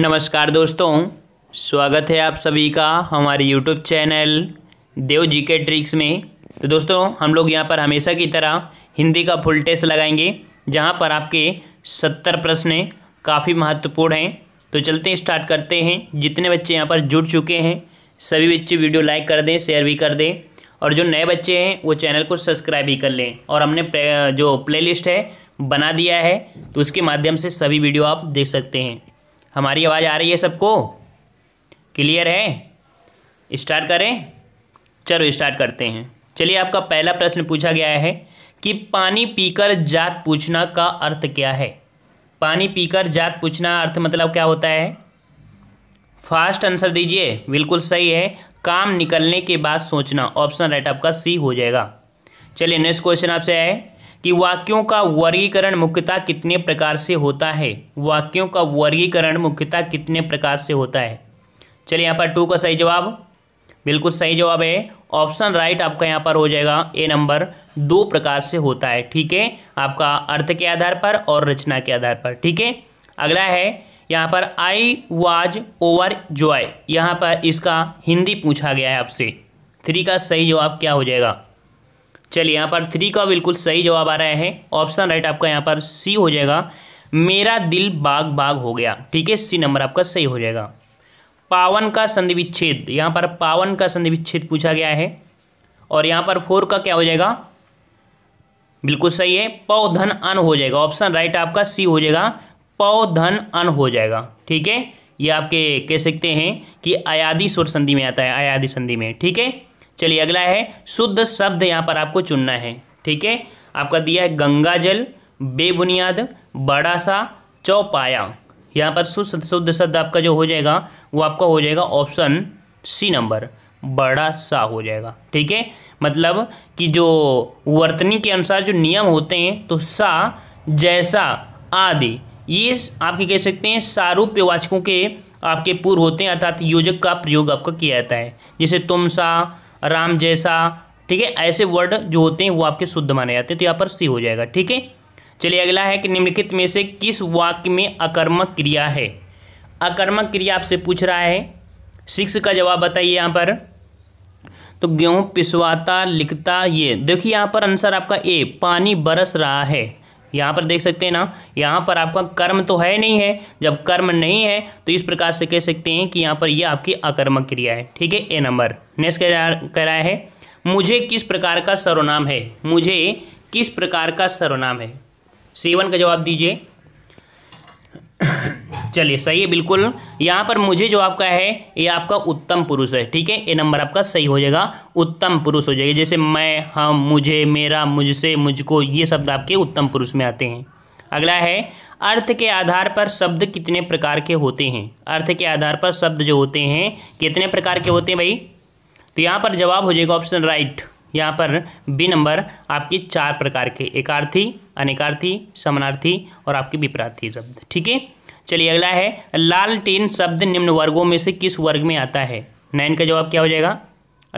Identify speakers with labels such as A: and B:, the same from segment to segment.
A: नमस्कार दोस्तों स्वागत है आप सभी का हमारे यूट्यूब चैनल देव जी के ट्रिक्स में तो दोस्तों हम लोग यहाँ पर हमेशा की तरह हिंदी का फुल टेस्ट लगाएंगे जहाँ पर आपके सत्तर प्रश्न काफ़ी महत्वपूर्ण हैं तो चलते हैं स्टार्ट करते हैं जितने बच्चे यहाँ पर जुड़ चुके हैं सभी बच्चे वीडियो लाइक कर दें शेयर भी कर दें और जो नए बच्चे हैं वो चैनल को सब्सक्राइब भी कर लें और हमने जो प्लेलिस्ट है बना दिया है तो उसके माध्यम से सभी वीडियो आप देख सकते हैं हमारी आवाज़ आ रही है सबको क्लियर है स्टार्ट करें चलो स्टार्ट करते हैं चलिए आपका पहला प्रश्न पूछा गया है कि पानी पीकर जात पूछना का अर्थ क्या है पानी पीकर जात पूछना अर्थ मतलब क्या होता है फास्ट आंसर दीजिए बिल्कुल सही है काम निकलने के बाद सोचना ऑप्शन राइट आपका सी हो जाएगा चलिए नेक्स्ट क्वेश्चन आपसे आए कि वाक्यों का वर्गीकरण मुख्यतः कितने प्रकार से होता है वाक्यों का वर्गीकरण मुख्यतः कितने प्रकार से होता है चलिए यहाँ पर टू का सही जवाब बिल्कुल सही जवाब है ऑप्शन राइट आपका यहाँ पर हो जाएगा ए नंबर दो प्रकार से होता है ठीक है आपका अर्थ के आधार पर और रचना के आधार पर ठीक है अगला है यहाँ पर आई वाज ओवर जॉय यहाँ पर इसका हिंदी पूछा गया है आपसे थ्री का सही जवाब क्या हो जाएगा चलिए यहाँ पर थ्री का बिल्कुल सही जवाब आ रहा है ऑप्शन राइट आपका यहाँ पर सी हो जाएगा मेरा दिल बाग बाग हो गया ठीक है सी नंबर आपका सही हो जाएगा पावन का संधि विच्छेद यहाँ पर पावन का संधि विच्छेद पूछा गया है और यहाँ पर फोर का क्या हो जाएगा बिल्कुल सही है पौधन अन हो जाएगा ऑप्शन राइट आपका सी हो जाएगा पौधन अन हो जाएगा ठीक है ये आपके कह सकते हैं कि आयादी स्वर संधि में आता है आयादी संधि में ठीक है चलिए अगला है शुद्ध शब्द यहाँ पर आपको चुनना है ठीक है आपका दिया है गंगा जल बेबुनियाद बड़ा सा चौपाया यहाँ पर शुद्ध शुद्ध शब्द आपका जो हो जाएगा वो आपका हो जाएगा ऑप्शन सी नंबर बड़ा सा हो जाएगा ठीक है मतलब कि जो वर्तनी के अनुसार जो नियम होते हैं तो सा जैसा आदि ये आपके कह सकते हैं सारूप्य वाचकों के आपके पूर्व होते हैं अर्थात योजक का प्रयोग आपका किया जाता है जैसे तुम सा राम जैसा ठीक है ऐसे वर्ड जो होते हैं वो आपके शुद्ध माने जाते हैं तो यहाँ पर सी हो जाएगा ठीक है चलिए अगला है कि निम्नलिखित में से किस वाक्य में अकर्मक क्रिया है अकर्मक क्रिया आपसे पूछ रहा है सिक्स का जवाब बताइए यहाँ पर तो गेहूँ पिसवाता लिखता ये देखिए यहाँ पर आंसर आपका ए पानी बरस रहा है यहाँ पर देख सकते हैं ना यहाँ पर आपका कर्म तो है नहीं है जब कर्म नहीं है तो इस प्रकार से कह सकते हैं कि यहाँ पर यह आपकी अकर्मक क्रिया है ठीक है ए नंबर नेक्स्ट कह कराया है मुझे किस प्रकार का सर्वनाम है मुझे किस प्रकार का सर्वनाम है सेवन का जवाब दीजिए चलिए सही है बिल्कुल यहाँ पर मुझे जो आपका है ये आपका उत्तम पुरुष है ठीक है ये नंबर आपका सही हो जाएगा उत्तम पुरुष हो जाएगा जैसे मैं हम हाँ, मुझे मेरा मुझसे मुझको ये शब्द आपके उत्तम पुरुष में आते हैं अगला है अर्थ के आधार पर शब्द कितने प्रकार के होते हैं अर्थ के आधार पर शब्द जो होते हैं कितने प्रकार के होते हैं भाई तो यहाँ पर जवाब हो जाएगा ऑप्शन राइट यहाँ पर बी नंबर आपके चार प्रकार के एकार्थी अनेकार्थी समानार्थी और आपके विपरार्थी शब्द ठीक है चलिए अगला है लालटेन शब्द निम्न वर्गों में से किस वर्ग में आता है नाइन का जवाब क्या हो जाएगा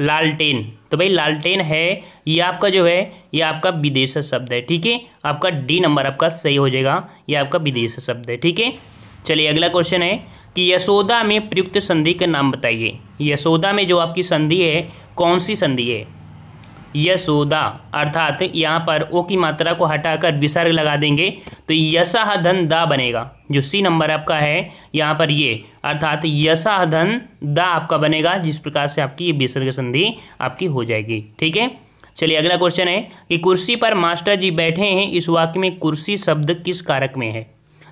A: लालटेन तो भाई लालटेन है ये आपका जो है ये आपका विदेश शब्द है ठीक है आपका डी नंबर आपका सही हो जाएगा ये आपका विदेश शब्द है ठीक है चलिए अगला क्वेश्चन है कि यशोदा में प्रयुक्त संधि का नाम बताइए यशोदा में जो आपकी संधि है कौन सी संधि है यशोदा अर्थात यहाँ पर ओ की मात्रा को हटाकर विसर्ग लगा देंगे तो यशाह धन दा बनेगा जो सी नंबर आपका है यहाँ पर ये अर्थात यशाह धन दा आपका बनेगा जिस प्रकार से आपकी ये विसर्ग संधि आपकी हो जाएगी ठीक है चलिए अगला क्वेश्चन है कि कुर्सी पर मास्टर जी बैठे हैं इस वाक्य में कुर्सी शब्द किस कारक में है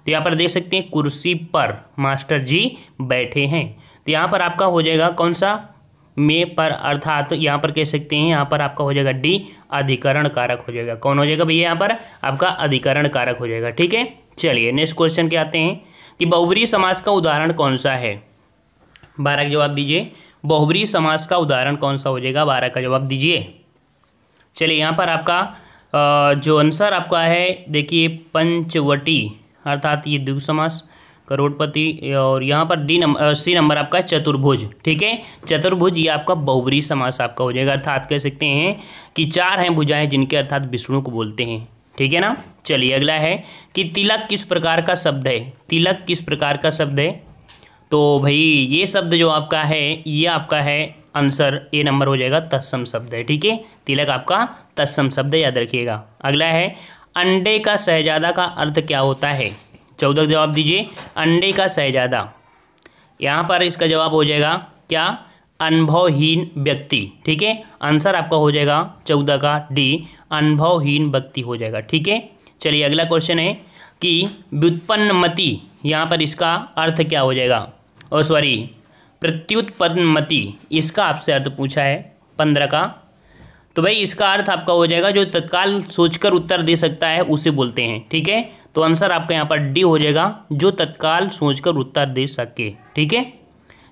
A: तो यहाँ पर देख सकते हैं कुर्सी पर मास्टर जी बैठे हैं तो यहाँ पर आपका हो जाएगा कौन सा में पर अर्थात तो यहाँ पर कह सकते हैं यहाँ पर आपका हो जाएगा डी अधिकरण कारक हो जाएगा कौन हो जाएगा भैया यहाँ पर आपका अधिकरण कारक हो जाएगा ठीक है चलिए नेक्स्ट क्वेश्चन के आते हैं कि बहुबरी समाज का उदाहरण कौन सा है बारह का जवाब दीजिए बहुबरी समाज का उदाहरण कौन सा हो जाएगा बारह का जवाब दीजिए चलिए यहाँ पर आपका जो आंसर आपका है देखिए पंचवटी अर्थात ये द्विग समास करोड़पति और यहाँ पर डी नंबर सी नंबर आपका चतुर्भुज ठीक है चतुर्भुज ये आपका बहुबरी समास आपका हो जाएगा अर्थात कह सकते हैं कि चार हैं भुजाएं जिनके अर्थात विष्णु को बोलते हैं ठीक है ना चलिए अगला है कि तिलक किस प्रकार का शब्द है तिलक किस प्रकार का शब्द है तो भाई ये शब्द जो आपका है ये आपका है आंसर ए नंबर हो जाएगा तत्सम शब्द है ठीक है तिलक आपका तत्सम शब्द याद रखिएगा अगला है अंडे का शहजादा का अर्थ क्या होता है चौदह का जवाब दीजिए अंडे का शहजादा यहाँ पर इसका जवाब हो जाएगा क्या अनुभवहीन व्यक्ति ठीक है आंसर आपका हो जाएगा चौदह का डी अनुभवहीन व्यक्ति हो जाएगा ठीक है चलिए अगला क्वेश्चन है कि व्युत्पन्न मति यहाँ पर इसका अर्थ क्या हो जाएगा और सॉरी प्रत्युत्पन्न मति इसका आपसे अर्थ पूछा है पंद्रह का तो भाई इसका अर्थ आपका हो जाएगा जो तत्काल सोचकर उत्तर दे सकता है उसे बोलते हैं ठीक है तो आंसर आपका यहाँ पर डी हो जाएगा जो तत्काल सोचकर उत्तर दे सके ठीक है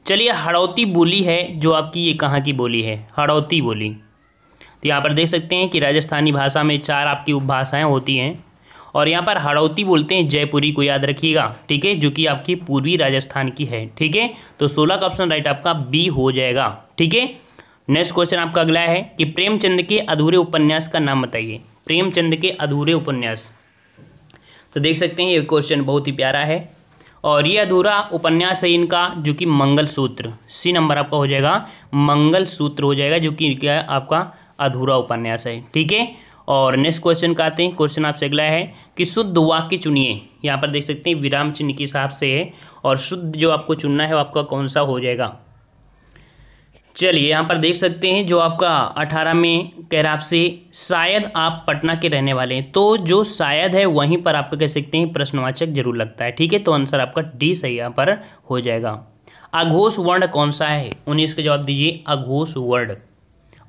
A: चलिए हड़ौती बोली है जो आपकी ये कहाँ की बोली है हड़ौती बोली तो यहाँ पर देख सकते हैं कि राजस्थानी भाषा में चार आपकी उपभाषाएँ होती हैं और यहाँ पर हड़ौती बोलते हैं जयपुरी को याद रखिएगा ठीक है जो कि आपकी पूर्वी राजस्थान की है ठीक है तो सोलह का ऑप्शन राइट आपका बी हो जाएगा ठीक है नेक्स्ट क्वेश्चन आपका अगला है कि प्रेमचंद के अधूरे उपन्यास का नाम बताइए प्रेमचंद के अधूरे उपन्यास तो देख सकते हैं ये क्वेश्चन बहुत ही प्यारा है और ये अधूरा उपन्यास है इनका जो कि मंगल सूत्र सी नंबर आपका हो जाएगा मंगल सूत्र हो जाएगा जो कि क्या आपका अधूरा उपन्यास है ठीक है और नेक्स्ट क्वेश्चन का आते हैं क्वेश्चन आपसे अगला है कि शुद्ध वाक्य चुनिए यहाँ पर देख सकते हैं विराम चिन्ह के हिसाब से है और शुद्ध जो आपको चुनना है वो आपका कौन सा हो जाएगा चलिए यहाँ पर देख सकते हैं जो आपका अठारह में कह रहा आपसे शायद आप पटना के रहने वाले हैं तो जो शायद है वहीं पर आपको कह सकते हैं प्रश्नवाचक जरूर लगता है ठीक है तो आंसर आपका डी सही यहाँ पर हो जाएगा अघोष वर्ण कौन सा है उन्नीस का जवाब दीजिए अघोष वर्ण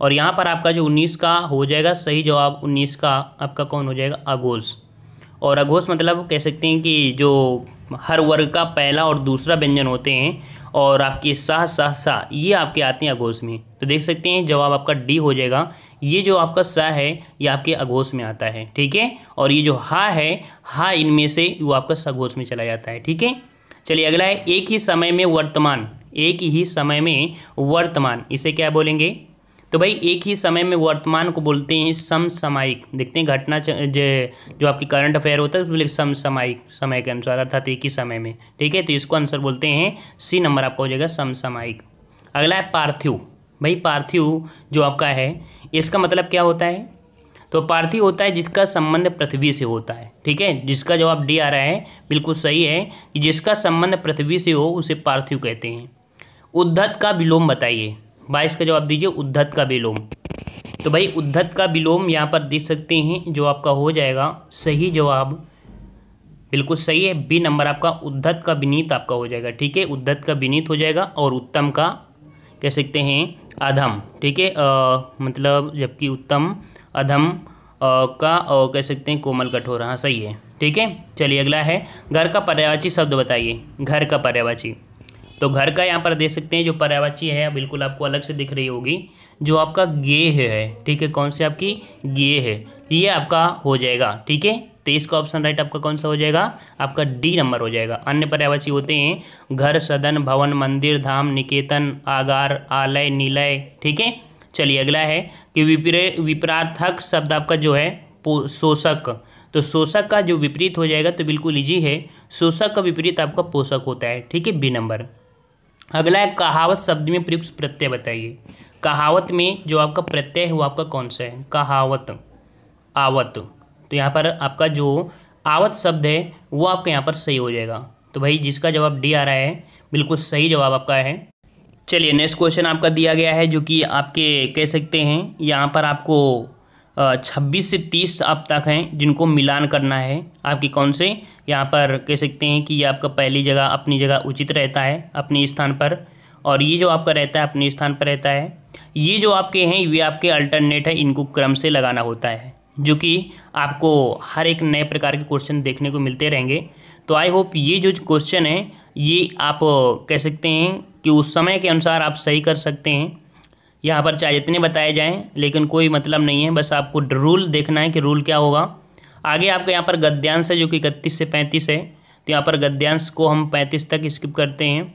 A: और यहाँ पर आपका जो उन्नीस का हो जाएगा सही जवाब उन्नीस का आपका कौन हो जाएगा अघोष और अघोष मतलब कह सकते हैं कि जो हर वर्ग का पहला और दूसरा व्यंजन होते हैं और आपके सा सा सा ये आपके आते हैं अघोष में तो देख सकते हैं जवाब आपका डी हो जाएगा ये जो आपका सा है ये आपके अघोष में आता है ठीक है और ये जो हा है हा इनमें से वो आपका सघोष में चला जाता है ठीक है चलिए अगला है एक ही समय में वर्तमान एक ही समय में वर्तमान इसे क्या बोलेंगे तो भाई एक ही समय में वर्तमान को बोलते हैं समसामयिक देखते हैं घटना जो आपकी करंट अफेयर होता है उसमें बोले समसामयिक समय के अनुसार अर्थात एक ही समय में ठीक है तो इसको आंसर बोलते हैं सी नंबर आपका हो जाएगा समसामयिक अगला है पार्थिव भाई पार्थिव जो आपका है इसका मतलब क्या होता है तो पार्थिव होता है जिसका संबंध पृथ्वी से होता है ठीक है जिसका जवाब डी आ रहा है बिल्कुल सही है कि जिसका संबंध पृथ्वी से हो उसे पार्थिव कहते हैं उद्धत का विलोम बताइए बाईस का जवाब दीजिए उद्धत का विलोम तो भाई उद्धत का विलोम यहाँ पर देख सकते हैं जो आपका हो जाएगा सही जवाब बिल्कुल सही है बी नंबर आपका उद्धत का विनीत आपका हो जाएगा ठीक है उद्धत का विनीत हो जाएगा और उत्तम का कह सकते हैं अधम ठीक है मतलब जबकि उत्तम अधम आ, का आ, कह सकते हैं कोमल कठोर हाँ सही है ठीक है चलिए अगला है घर का पर्यावाची शब्द बताइए घर का पर्यावाची तो घर का यहाँ पर देख सकते हैं जो पर्यावाची है बिल्कुल आपको अलग से दिख रही होगी जो आपका गे है ठीक है कौन सी आपकी गे है ये आपका हो जाएगा ठीक है तेईस का ऑप्शन राइट आपका कौन सा हो जाएगा आपका डी नंबर हो जाएगा अन्य पर्यावाची होते हैं घर सदन भवन मंदिर धाम निकेतन आगार आलय नीलय ठीक है चलिए अगला है कि विपरे विपराथक शब्द आपका जो है शोषक तो शोषक का जो विपरीत हो जाएगा तो बिल्कुल इजी है शोषक का विपरीत आपका पोषक होता है ठीक है बी नंबर अगला है कहावत शब्द में प्रयुक्त प्रत्यय बताइए कहावत में जो आपका प्रत्यय है वो आपका कौन सा है कहावत आवत तो यहाँ पर आपका जो आवत शब्द है वो आपका यहाँ पर सही हो जाएगा तो भाई जिसका जवाब डी आ रहा है बिल्कुल सही जवाब आपका है चलिए नेक्स्ट क्वेश्चन आपका दिया गया है जो कि आपके कह सकते हैं यहाँ पर आपको छब्बीस से तीस अब तक हैं जिनको मिलान करना है आपकी कौन से यहाँ पर कह सकते हैं कि ये आपका पहली जगह अपनी जगह उचित रहता है अपने स्थान पर और ये जो आपका रहता है अपने स्थान पर रहता है ये जो आपके हैं ये आपके अल्टरनेट है इनको क्रम से लगाना होता है जो कि आपको हर एक नए प्रकार के क्वेश्चन देखने को मिलते रहेंगे तो आई होप ये जो क्वेश्चन है ये आप कह सकते हैं कि उस समय के अनुसार आप सही कर सकते हैं यहाँ पर चाहे जितने बताए जाएँ लेकिन कोई मतलब नहीं है बस आपको रूल देखना है कि रूल क्या होगा आगे आपके यहाँ पर गद्यांश है जो कि इकतीस से पैंतीस है तो यहाँ पर गद्यांश को हम पैंतीस तक स्किप करते हैं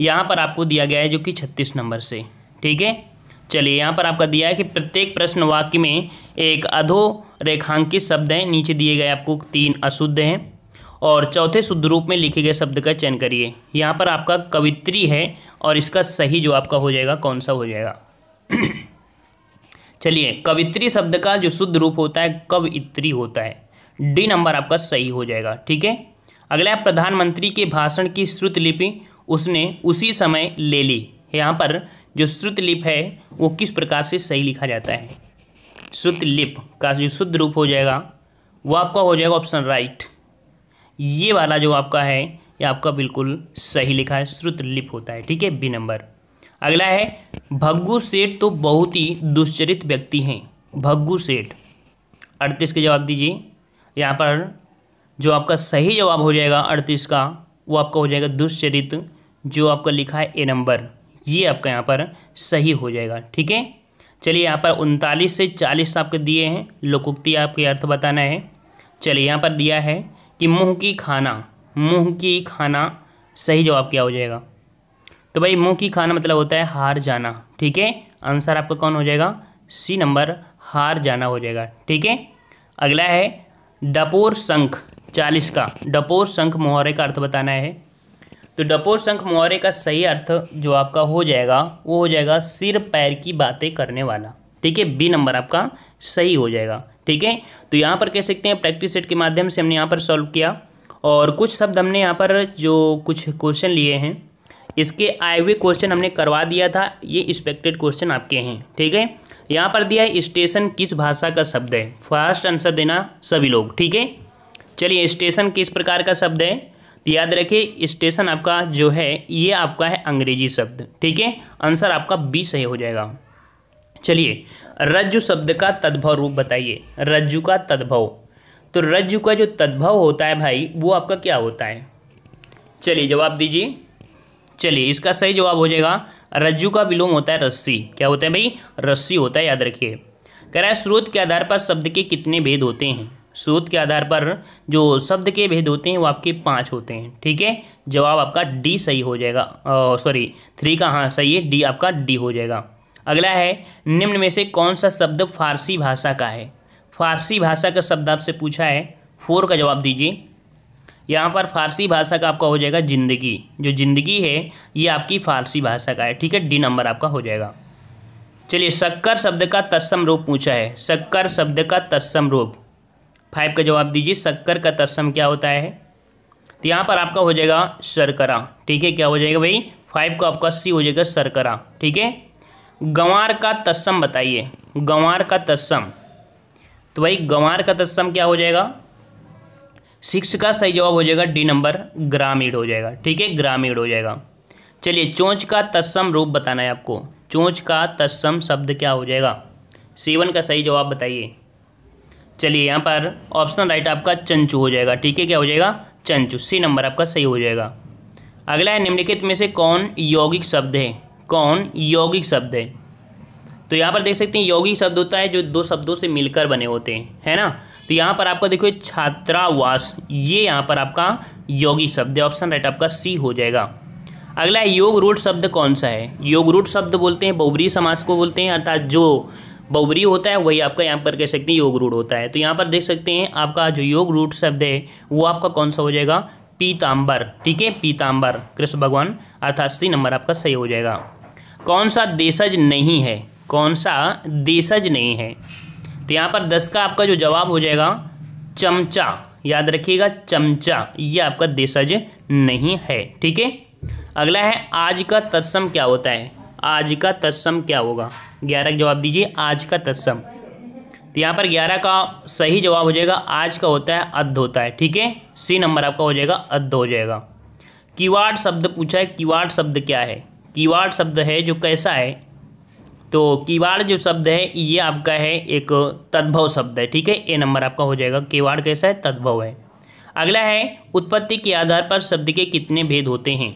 A: यहाँ पर आपको दिया गया है जो कि छत्तीस नंबर से ठीक है चलिए यहाँ पर आपका दिया है कि प्रत्येक प्रश्न वाक्य में एक अधो रेखांकित शब्द हैं नीचे दिए गए आपको तीन अशुद्ध हैं और चौथे शुद्ध रूप में लिखे गए शब्द का चयन करिए यहाँ पर आपका कवित्री है और इसका सही जो आपका हो जाएगा कौन सा हो जाएगा चलिए कवित्री शब्द का जो शुद्ध रूप होता है कवित्री होता है डी नंबर आपका सही हो जाएगा ठीक है अगला प्रधानमंत्री के भाषण की श्रुतलिपि उसने उसी समय ले ली यहाँ पर जो श्रुतलिप है वो किस प्रकार से सही लिखा जाता है श्रुतलिप का जो शुद्ध रूप हो जाएगा वो आपका हो जाएगा ऑप्शन राइट ये वाला जो आपका है ये आपका बिल्कुल सही लिखा है श्रुतलिप होता है ठीक है बी नंबर अगला है भग्गू सेठ तो बहुत ही दुश्चरित व्यक्ति हैं भग्गू सेठ अड़तीस के जवाब दीजिए यहाँ पर जो आपका सही जवाब हो जाएगा अड़तीस का वो आपका हो जाएगा दुश्चरित जो आपका लिखा है ए नंबर ये आपका यहाँ पर सही हो जाएगा ठीक है चलिए यहाँ पर उनतालीस से चालीस आपके दिए हैं लोकोक्ति आपके अर्थ बताना है चलिए यहाँ पर दिया है कि मुँह की खाना मुँह की खाना सही जवाब क्या हो जाएगा तो भाई मुँह की खाना मतलब होता है हार जाना ठीक है आंसर आपका कौन हो जाएगा सी नंबर हार जाना हो जाएगा ठीक है अगला है डपोर शंख चालीस का डपोर शंख मुहावरे का अर्थ बताना है तो डपोर शंख मुहावरे का सही अर्थ जो आपका हो जाएगा वो हो जाएगा सिर पैर की बातें करने वाला ठीक है बी नंबर आपका सही हो जाएगा ठीक है तो यहाँ पर कह सकते हैं प्रैक्टिस सेट के माध्यम से हमने यहाँ पर सॉल्व किया और कुछ शब्द हमने यहाँ पर जो कुछ क्वेश्चन लिए हैं इसके आए हुए क्वेश्चन हमने करवा दिया था ये एक्सपेक्टेड क्वेश्चन आपके हैं ठीक है यहाँ पर दिया है स्टेशन किस भाषा का शब्द है फास्ट आंसर देना सभी लोग ठीक है चलिए स्टेशन किस प्रकार का शब्द है तो याद रखिए स्टेशन आपका जो है ये आपका है अंग्रेजी शब्द ठीक है आंसर आपका बी सही हो जाएगा चलिए रज्जु शब्द का तद्भव रूप बताइए रज्जु का तद्भव तो रज्जु का जो तद्भव होता है भाई वो आपका क्या होता है चलिए जवाब दीजिए चलिए इसका सही जवाब हो जाएगा रज्जू का विलोम होता है रस्सी क्या होता है भाई रस्सी होता है याद रखिए कह रहा है स्रोत के आधार पर शब्द के कितने भेद होते हैं स्रोत के आधार पर जो शब्द के भेद होते हैं वो आपके पाँच होते हैं ठीक है जवाब आपका डी सही हो जाएगा सॉरी थ्री का हाँ सही है डी आपका डी हो जाएगा अगला है निम्न में से कौन सा शब्द फारसी भाषा का है फारसी भाषा का शब्द आपसे पूछा है फोर का जवाब दीजिए यहाँ पर फारसी भाषा का आपका हो जाएगा ज़िंदगी जो ज़िंदगी है ये आपकी फारसी भाषा का है ठीक है डी नंबर आपका हो जाएगा चलिए शक्कर शब्द का तत्सम रूप पूछा है शक्कर शब्द का तत्सम रूप फाइव का जवाब दीजिए शक्कर का तत्सम क्या होता है तो यहाँ पर आपका हो जाएगा शर्करा ठीक है क्या हो जाएगा भाई फाइव का आपका सी हो जाएगा शर्करा ठीक है गंवार का तत्सम बताइए गंवार का तत्सम तो भाई गंवार का तत्सम क्या हो जाएगा सिक्स का सही जवाब हो जाएगा डी नंबर ग्रामीण हो जाएगा ठीक है ग्रामीण हो जाएगा चलिए चोंच का तत्सम रूप बताना है आपको चोंच का तत्सम शब्द क्या हो जाएगा सेवन का सही जवाब बताइए चलिए यहाँ पर ऑप्शन राइट आपका चंचू हो जाएगा ठीक है क्या हो जाएगा चंचू सी नंबर आपका सही हो जाएगा अगला है निम्नलिखित में से कौन यौगिक शब्द है कौन यौगिक शब्द है तो यहाँ पर देख सकते हैं यौगिक शब्द होता है जो दो शब्दों से मिलकर बने होते हैं है ना तो यहाँ पर आपका देखो छात्रावास ये यहाँ पर आपका योगी शब्द है ऑप्शन राइट आपका सी हो जाएगा अगला है योग रूट शब्द कौन सा है योग रूट शब्द बोलते हैं बहुबरी समाज को बोलते हैं अर्थात जो बहुबरी होता है वही आपका यहाँ पर कह सकते हैं योग रूट होता है तो यहाँ पर देख सकते हैं आपका जो योग रूट शब्द है वो आपका कौन सा हो जाएगा पीताम्बर ठीक है पीताम्बर कृष्ण भगवान अर्थात सी नंबर आपका सही हो जाएगा कौन सा देशज नहीं है कौन सा देशज नहीं है तो यहाँ पर दस का आपका जो जवाब हो जाएगा चमचा याद रखिएगा चमचा ये आपका देशज नहीं है ठीक है अगला है आज का तत्सम क्या होता है आज का तत्सम क्या होगा ग्यारह जवाब दीजिए आज का तत्सम तो यहाँ पर ग्यारह का सही जवाब हो जाएगा आज का होता है अद्ध होता है ठीक है सी नंबर आपका हो जाएगा अद्ध हो जाएगा किवाड़ शब्द पूछा है किवाड़ शब्द क्या है किवाड़ शब्द है जो कैसा है तो किवाड़ जो शब्द है ये आपका है एक तद्भव शब्द है ठीक है ए नंबर आपका हो जाएगा किवाड़ कैसा है तद्भव है अगला है उत्पत्ति के आधार पर शब्द के कितने भेद होते हैं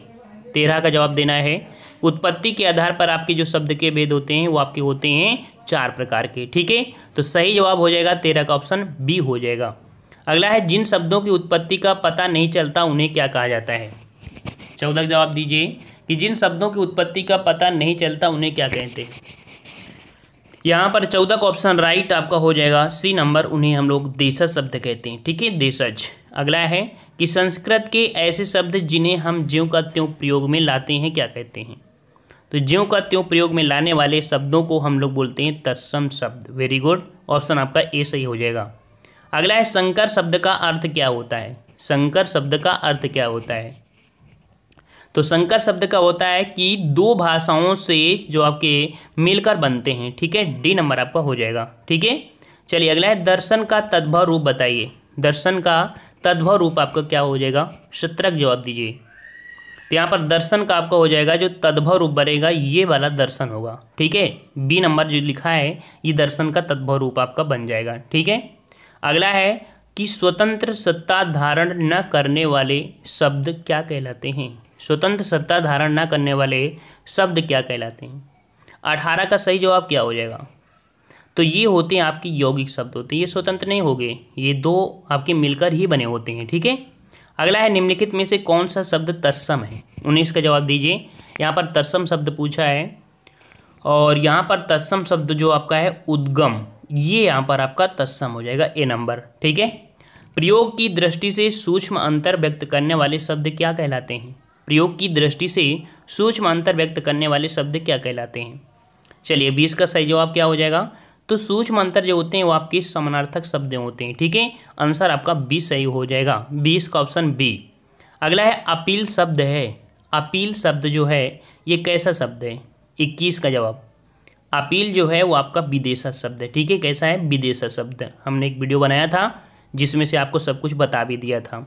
A: तेरह का जवाब देना है उत्पत्ति के आधार पर आपके जो शब्द के भेद होते हैं वो आपके होते हैं चार प्रकार के ठीक है तो सही जवाब हो जाएगा तेरह का ऑप्शन बी हो जाएगा अगला है जिन शब्दों की उत्पत्ति का पता नहीं चलता उन्हें क्या कहा जाता है चौदह जवाब दीजिए कि जिन शब्दों की उत्पत्ति का पता नहीं चलता उन्हें क्या कहते हैं यहाँ पर चौदह का ऑप्शन राइट आपका हो जाएगा सी नंबर उन्हें हम लोग देशज शब्द कहते हैं ठीक है देशज अगला है कि संस्कृत के ऐसे शब्द जिन्हें हम ज्यों का त्यों प्रयोग में लाते हैं क्या कहते हैं तो ज्यों का त्यों प्रयोग में लाने वाले शब्दों को हम लोग बोलते हैं तत्सम शब्द वेरी गुड ऑप्शन आपका ए सही हो जाएगा अगला है संकर शब्द का अर्थ क्या होता है संकर शब्द का अर्थ क्या होता है तो संकर शब्द का होता है कि दो भाषाओं से जो आपके मिलकर बनते हैं ठीक है डी नंबर आपका हो जाएगा ठीक है चलिए अगला है दर्शन का तद्भव रूप बताइए दर्शन का तद्भव रूप आपका क्या हो जाएगा शत्रक जवाब दीजिए तो यहाँ पर दर्शन का आपका हो जाएगा जो तद्भव रूप बनेगा ये वाला दर्शन होगा ठीक है बी नंबर जो लिखा है ये दर्शन का तद्भव रूप आपका बन जाएगा ठीक है अगला है कि स्वतंत्र सत्ता धारण न करने वाले शब्द क्या कहलाते हैं स्वतंत्र सत्ता धारण ना करने वाले शब्द क्या कहलाते हैं अठारह का सही जवाब क्या हो जाएगा तो ये होते हैं आपके यौगिक शब्द होते हैं ये स्वतंत्र नहीं हो गए ये दो आपके मिलकर ही बने होते हैं ठीक है अगला है निम्नलिखित में से कौन सा शब्द तत्सम है उन्नीस का जवाब दीजिए यहाँ पर तत्सम शब्द पूछा है और यहाँ पर तत्सम शब्द जो आपका है उद्गम ये यहाँ पर आपका तत्सम हो जाएगा ए नंबर ठीक है प्रयोग की दृष्टि से सूक्ष्म अंतर व्यक्त करने वाले शब्द क्या कहलाते हैं प्रयोग की दृष्टि से सूक्ष्म अंतर व्यक्त करने वाले शब्द क्या कहलाते हैं चलिए बीस का सही जवाब क्या हो जाएगा तो सूक्ष्म अंतर जो होते हैं वो आपके समानार्थक शब्द होते हैं ठीक है आंसर आपका बी सही हो जाएगा बीस का ऑप्शन बी अगला है अपील शब्द है अपील शब्द जो है ये कैसा शब्द है इक्कीस का जवाब अपील जो है वो आपका विदेशा शब्द है ठीक है कैसा है विदेशा शब्द हमने एक वीडियो बनाया था जिसमें से आपको सब कुछ बता भी दिया था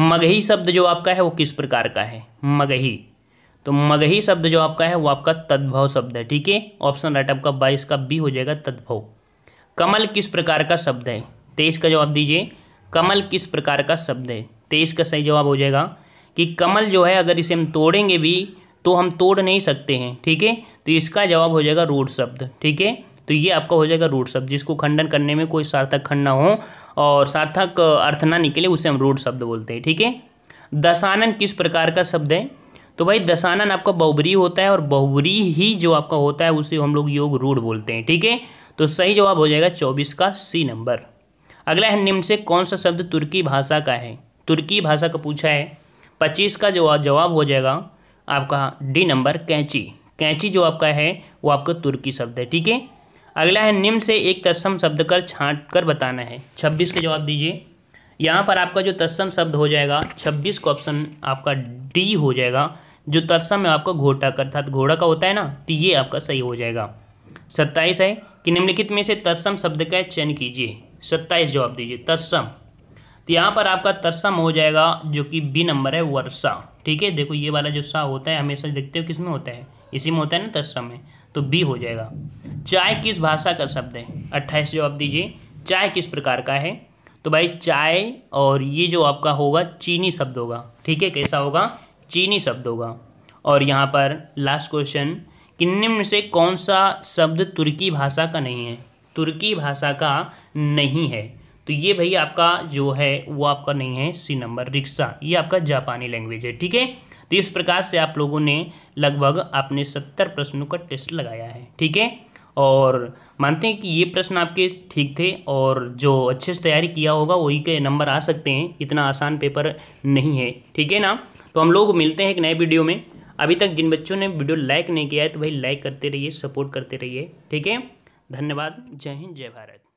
A: मगही शब्द जो आपका है वो किस प्रकार का है मगही तो मगही शब्द जो आपका है वो आपका तद्भव शब्द है ठीक है ऑप्शन राइट आपका बाईस का बी हो जाएगा तद्भव कमल किस प्रकार का शब्द है तेईस का जवाब दीजिए कमल किस प्रकार का शब्द है तेईस का सही जवाब हो जाएगा कि कमल जो है अगर इसे हम तोड़ेंगे भी तो हम तोड़ नहीं सकते हैं ठीक है तो इसका जवाब हो जाएगा रूढ़ शब्द ठीक है तो ये आपका हो जाएगा रूट शब्द जिसको खंडन करने में कोई सार्थक खंड ना हो और सार्थक अर्थ ना निकले उसे हम रूट शब्द बोलते हैं ठीक है दशानन किस प्रकार का शब्द है तो भाई दशानन आपका बहुबरी होता है और बहुबरी ही जो आपका होता है उसे हम लोग योग रूढ़ बोलते हैं ठीक है तो सही जवाब हो जाएगा चौबीस का सी नंबर अगला है निम्न से कौन सा शब्द तुर्की भाषा का है तुर्की भाषा का पूछा है पच्चीस का जवाब जवाब हो जाएगा आपका डी नंबर कैंची कैंची जो आपका है वो आपका तुर्की शब्द है ठीक है अगला है निम्न से एक तत्सम शब्द कर छाँट कर बताना है छब्बीस का जवाब दीजिए यहाँ पर आपका जो तत्सम शब्द हो जाएगा छब्बीस का ऑप्शन आपका डी हो जाएगा जो तत्सम है आपका घोटा का अर्थात घोड़ा का होता है ना तो ये आपका सही हो जाएगा सत्ताईस है कि निम्नलिखित में से तत्सम शब्द का चयन कीजिए सत्ताईस जवाब दीजिए तत्सम तो यहाँ पर आपका तत्सम हो जाएगा जो कि बी नंबर है वर्षा ठीक है देखो ये वाला जो सा होता है हमेशा देखते हो किस में होता है इसी में होता है ना तत्सम में तो बी हो जाएगा चाय किस भाषा का शब्द है अट्ठाईस जवाब दीजिए चाय किस प्रकार का है तो भाई चाय और ये जो आपका होगा चीनी शब्द होगा ठीक है कैसा होगा चीनी शब्द होगा और यहाँ पर लास्ट क्वेश्चन कि निम्न से कौन सा शब्द तुर्की भाषा का नहीं है तुर्की भाषा का नहीं है तो ये भाई आपका जो है वो आपका नहीं है सी नंबर रिक्शा ये आपका जापानी लैंग्वेज है ठीक है तो इस प्रकार से आप लोगों ने लगभग आपने सत्तर प्रश्नों का टेस्ट लगाया है ठीक है और मानते हैं कि ये प्रश्न आपके ठीक थे और जो अच्छे से तैयारी किया होगा वही के नंबर आ सकते हैं इतना आसान पेपर नहीं है ठीक है ना तो हम लोग मिलते हैं एक नए वीडियो में अभी तक जिन बच्चों ने वीडियो लाइक नहीं किया है तो भाई लाइक करते रहिए सपोर्ट करते रहिए ठीक है धन्यवाद जय हिंद जय भारत